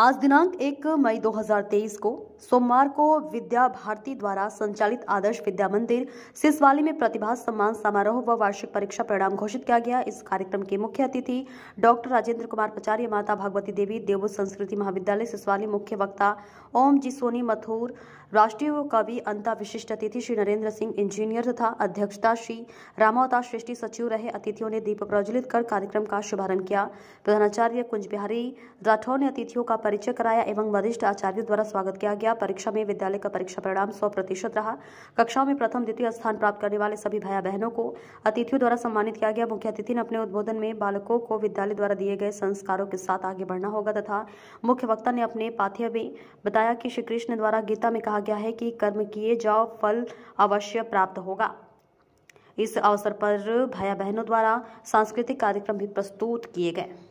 आज दिनांक 1 मई 2023 को सोमवार को विद्या भारती द्वारा संचालित आदर्श विद्या मंदिर सिसवाली में प्रतिभा सम्मान समारोह व वार्षिक परीक्षा परिणाम घोषित किया गया इस कार्यक्रम के मुख्य अतिथि डॉक्टर राजेंद्र कुमार पचार्य माता भगवती देवी देवो संस्कृति महाविद्यालय सिसवाली मुख्य वक्ता ओम जी सोनी मथुर राष्ट्रीय कवि अंता विशिष्ट अतिथि श्री नरेंद्र सिंह इंजीनियर तथा अध्यक्षता श्री रामावता श्रेष्ठी सचिव रहे अतिथियों ने दीप प्रज्वलित कर कार्यक्रम का शुभारंभ किया प्रधानाचार्य कुंज बिहारी राठौर ने अतिथियों का परिचय कराया एवं वरिष्ठ आचार्यों द्वारा स्वागत किया गया परीक्षा में विद्यालय का परीक्षा परिणाम सौ प्रतिशत रहा कक्षाओं में प्रथम द्वितीय स्थान प्राप्त करने वाले सभी भाई बहनों को अतिथियों द्वारा सम्मानित किया गया मुख्य अतिथि ने अपने उद्बोधन में बालकों को विद्यालय द्वारा दिए गए संस्कारों के साथ आगे बढ़ना होगा तथा मुख्य वक्ता ने अपने पाथ्य में बताया कि श्री कृष्ण द्वारा गीता में कहा गया है कि कर्म किए जाओ फल अवश्य प्राप्त होगा इस अवसर पर भाई बहनों द्वारा सांस्कृतिक कार्यक्रम भी प्रस्तुत किए गए